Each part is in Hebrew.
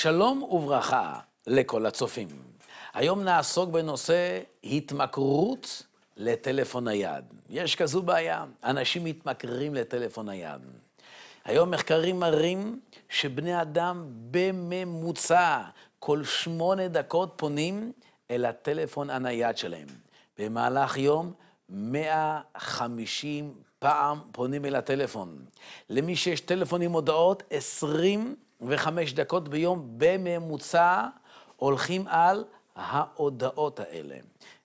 שלום וברכה לכל הצופים. היום נעסוק בנושא התמכרות לטלפון נייד. יש כזו בעיה, אנשים מתמכרים לטלפון נייד. היום מחקרים מראים שבני אדם בממוצע כל שמונה דקות פונים אל הטלפון הנייד שלהם. במהלך יום 150 פעם פונים אל הטלפון. למי שיש טלפון עם הודעות, 20 וחמש דקות ביום בממוצע הולכים על ההודעות האלה.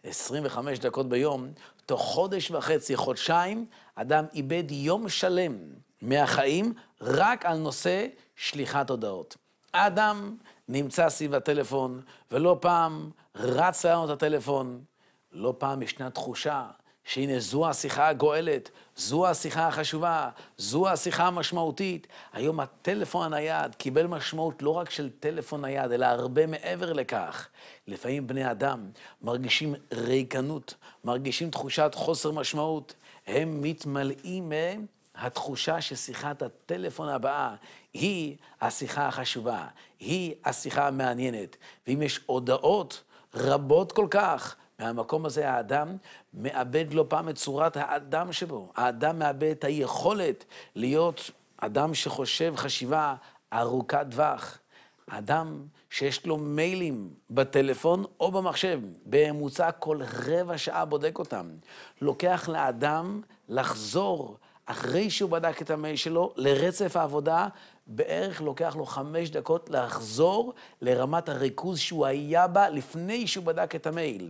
25 דקות ביום, תוך חודש וחצי, חודשיים, אדם איבד יום שלם מהחיים רק על נושא שליחת הודעות. אדם נמצא סביב הטלפון, ולא פעם רץ לענות הטלפון, לא פעם ישנה תחושה שהנה זו השיחה הגואלת, זו השיחה החשובה, זו השיחה המשמעותית. היום הטלפון הנייד קיבל משמעות לא רק של טלפון נייד, אלא הרבה מעבר לכך. לפעמים בני אדם מרגישים ריקנות, מרגישים תחושת חוסר משמעות. הם מתמלאים מהם התחושה ששיחת הטלפון הבאה היא השיחה החשובה, היא השיחה המעניינת. ואם יש הודעות רבות כל כך, מהמקום הזה האדם מאבד לא פעם את צורת האדם שבו. האדם מאבד את היכולת להיות אדם שחושב חשיבה ארוכת טווח. אדם שיש לו מיילים בטלפון או במחשב, בממוצע כל רבע שעה בודק אותם. לוקח לאדם לחזור אחרי שהוא בדק את המייל שלו לרצף העבודה, בערך לוקח לו חמש דקות לחזור לרמת הריכוז שהוא היה בה לפני שהוא בדק את המייל.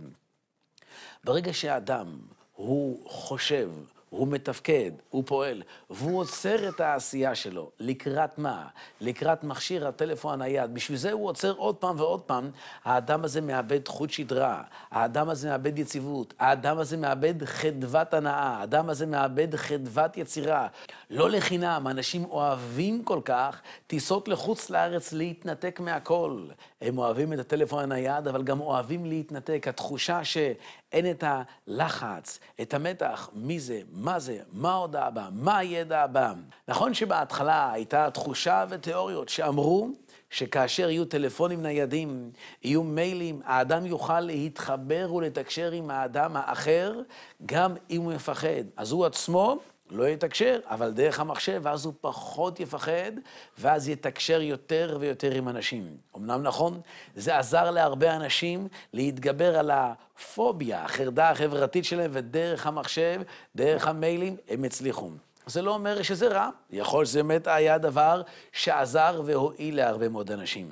ברגע שאדם הוא חושב הוא מתפקד, הוא פועל, והוא עוצר את העשייה שלו. לקראת מה? לקראת מכשיר הטלפון הנייד. בשביל זה הוא עוצר עוד פעם ועוד פעם. האדם הזה מאבד חוט שדרה, האדם הזה מאבד יציבות, האדם הזה מאבד חדוות הנאה, האדם הזה מאבד חדוות יצירה. לא לחינם, אנשים אוהבים כל כך טיסות לחוץ לארץ להתנתק מהכל. הם אוהבים את הטלפון הנייד, אבל גם אוהבים להתנתק. התחושה שאין את הלחץ, את המתח, מי זה, מה זה, מה ההודעה הבאה, מה הידע הבא. נכון שבהתחלה הייתה תחושה ותיאוריות שאמרו שכאשר יהיו טלפונים ניידים, יהיו מיילים, האדם יוכל להתחבר ולתקשר עם האדם האחר, גם אם הוא מפחד. אז הוא עצמו לא יתקשר, אבל דרך המחשב, ואז הוא פחות יפחד, ואז יתקשר יותר ויותר עם אנשים. אמנם נכון, זה עזר להרבה אנשים להתגבר על הפוביה, החרדה החברתית שלהם, ודרך המחשב, דרך המיילים, הם הצליחו. זה לא אומר שזה רע. יכול שזה באמת היה דבר שעזר והועיל להרבה מאוד אנשים.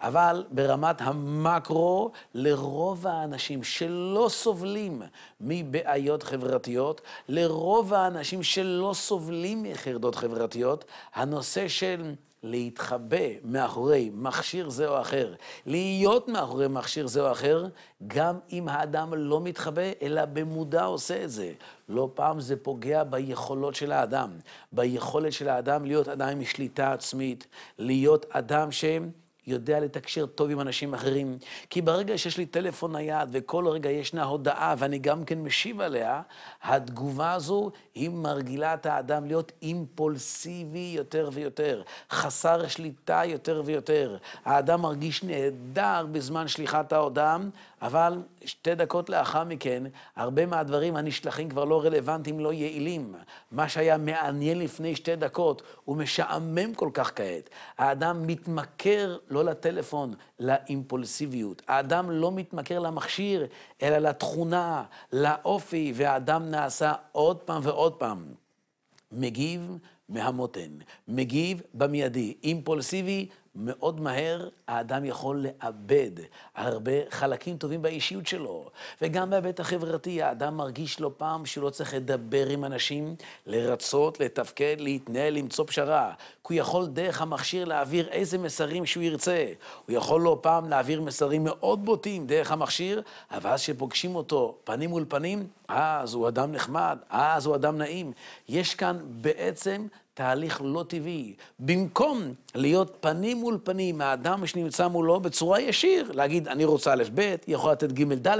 אבל ברמת המקרו, לרוב האנשים שלא סובלים מבעיות חברתיות, לרוב האנשים שלא סובלים מחרדות חברתיות, הנושא של להתחבא מאחורי מכשיר זה או אחר, להיות מאחורי מכשיר זה או אחר, גם אם האדם לא מתחבא, אלא במודע עושה את זה. לא פעם זה פוגע ביכולות של האדם, ביכולת של האדם להיות אדם עם שליטה עצמית, להיות אדם שהם... יודע לתקשר טוב עם אנשים אחרים. כי ברגע שיש לי טלפון נייד וכל רגע ישנה הודעה ואני גם כן משיב עליה, התגובה הזו היא מרגילה את האדם להיות אימפולסיבי יותר ויותר, חסר שליטה יותר ויותר. האדם מרגיש נהדר בזמן שליחת ההודעה, אבל שתי דקות לאחר מכן, הרבה מהדברים הנשלחים כבר לא רלוונטיים, לא יעילים. מה שהיה מעניין לפני שתי דקות, הוא משעמם כל כך כעת. האדם מתמכר, לא לא לטלפון, לאימפולסיביות. האדם לא מתמכר למכשיר, אלא לתכונה, לאופי, והאדם נעשה עוד פעם ועוד פעם. מגיב מהמותן, מגיב במיידי, אימפולסיבי מאוד מהר האדם יכול לאבד הרבה חלקים טובים באישיות שלו. וגם בהיבט החברתי, האדם מרגיש לא פעם שהוא לא צריך לדבר עם אנשים, לרצות, לתפקד, להתנהל, למצוא פשרה. כי הוא יכול דרך המכשיר להעביר איזה מסרים שהוא ירצה. הוא יכול לא פעם להעביר מסרים מאוד בוטים דרך המכשיר, אבל אז כשפוגשים אותו פנים מול פנים, אז הוא אדם נחמד, אז הוא אדם נעים. יש כאן בעצם תהליך לא טבעי. במקום להיות פנים מול פנים, האדם שנמצא מולו בצורה ישיר, להגיד, אני רוצה א', ב', היא יכולה לתת ג', ד',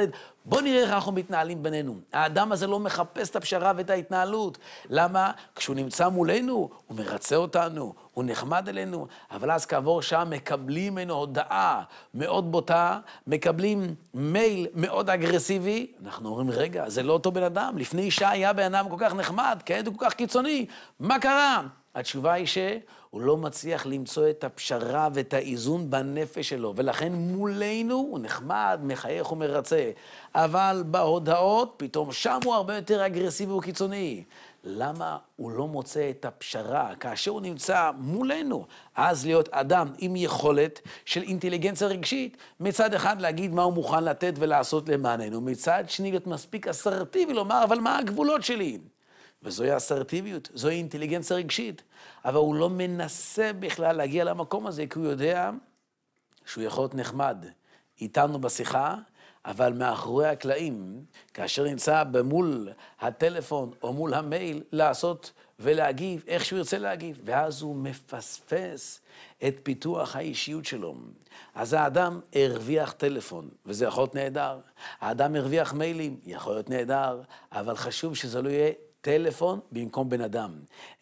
בואו נראה איך אנחנו מתנהלים בינינו. האדם הזה לא מחפש את הפשרה ואת ההתנהלות. למה? כשהוא נמצא מולנו, הוא מרצה אותנו, הוא נחמד אלינו, אבל אז כעבור שעה מקבלים ממנו הודעה מאוד בוטה, מקבלים מייל מאוד אגרסיבי. אנחנו אומרים, רגע, זה לא אותו בן אדם, לפני שעה היה בן אדם כל כך נחמד, כעת הוא כל כך קיצוני, מה קרה? התשובה היא שהוא לא מצליח למצוא את הפשרה ואת האיזון בנפש שלו, ולכן מולנו הוא נחמד, מחייך ומרצה, אבל בהודעות, פתאום שם הוא הרבה יותר אגרסיבי וקיצוני. למה הוא לא מוצא את הפשרה כאשר הוא נמצא מולנו? אז להיות אדם עם יכולת של אינטליגנציה רגשית, מצד אחד להגיד מה הוא מוכן לתת ולעשות למעננו, מצד שני להיות מספיק אסרטיבי לומר, אבל מה הגבולות שלי? וזוהי אסרטיביות, זוהי אינטליגנציה רגשית. אבל הוא לא מנסה בכלל להגיע למקום הזה, כי הוא יודע שהוא יכול להיות נחמד איתנו בשיחה, אבל מאחורי הקלעים, כאשר נמצא במול הטלפון או מול המייל, לעשות ולהגיב איך שהוא ירצה להגיב, ואז הוא מפספס את פיתוח האישיות שלו. אז האדם הרוויח טלפון, וזה יכול להיות נהדר. האדם הרוויח מיילים, יכול להיות נהדר, אבל חשוב שזה לא יהיה טלפון במקום בן אדם,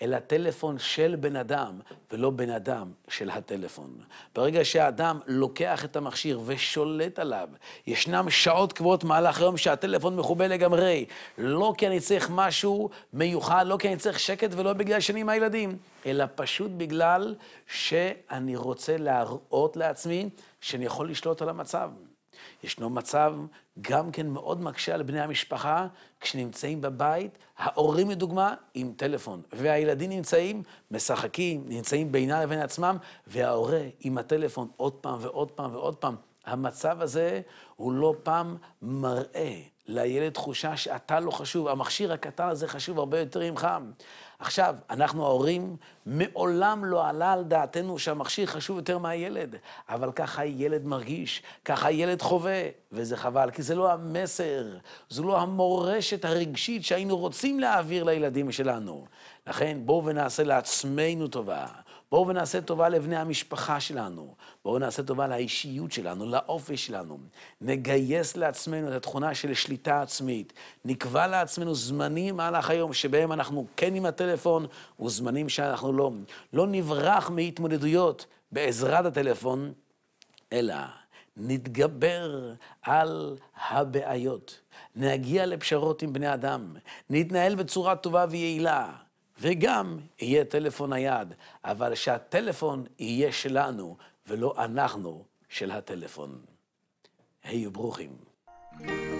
אלא טלפון של בן אדם, ולא בן אדם של הטלפון. ברגע שהאדם לוקח את המכשיר ושולט עליו, ישנם שעות קבועות מהלך היום שהטלפון מחובה לגמרי. לא כי אני צריך משהו מיוחד, לא כי אני צריך שקט ולא בגלל שאני עם הילדים, אלא פשוט בגלל שאני רוצה להראות לעצמי שאני יכול לשלוט על המצב. ישנו מצב גם כן מאוד מקשה על בני המשפחה כשנמצאים בבית, ההורים לדוגמה עם טלפון, והילדים נמצאים, משחקים, נמצאים בינה לבין עצמם, וההורה עם הטלפון עוד פעם ועוד פעם ועוד פעם. המצב הזה הוא לא פעם מראה לילד תחושה שאתה לא חשוב, המכשיר הקטן הזה חשוב הרבה יותר ממך. עכשיו, אנחנו ההורים, מעולם לא עלה על דעתנו שהמכשיר חשוב יותר מהילד, אבל ככה הילד מרגיש, ככה הילד חווה, וזה חבל, כי זה לא המסר, זו לא המורשת הרגשית שהיינו רוצים להעביר לילדים שלנו. לכן, בואו ונעשה לעצמנו טובה. בואו ונעשה טובה לבני המשפחה שלנו, בואו נעשה טובה לאישיות שלנו, לאופי שלנו. נגייס לעצמנו את התכונה של שליטה עצמית. נקבע לעצמנו זמנים במהלך היום שבהם אנחנו כן עם הטלפון, וזמנים שאנחנו לא. לא נברח מהתמודדויות בעזרת הטלפון, אלא נתגבר על הבעיות. נגיע לפשרות עם בני אדם. נתנהל בצורה טובה ויעילה. וגם יהיה טלפון נייד, אבל שהטלפון יהיה שלנו, ולא אנחנו של הטלפון. היו ברוכים. thank you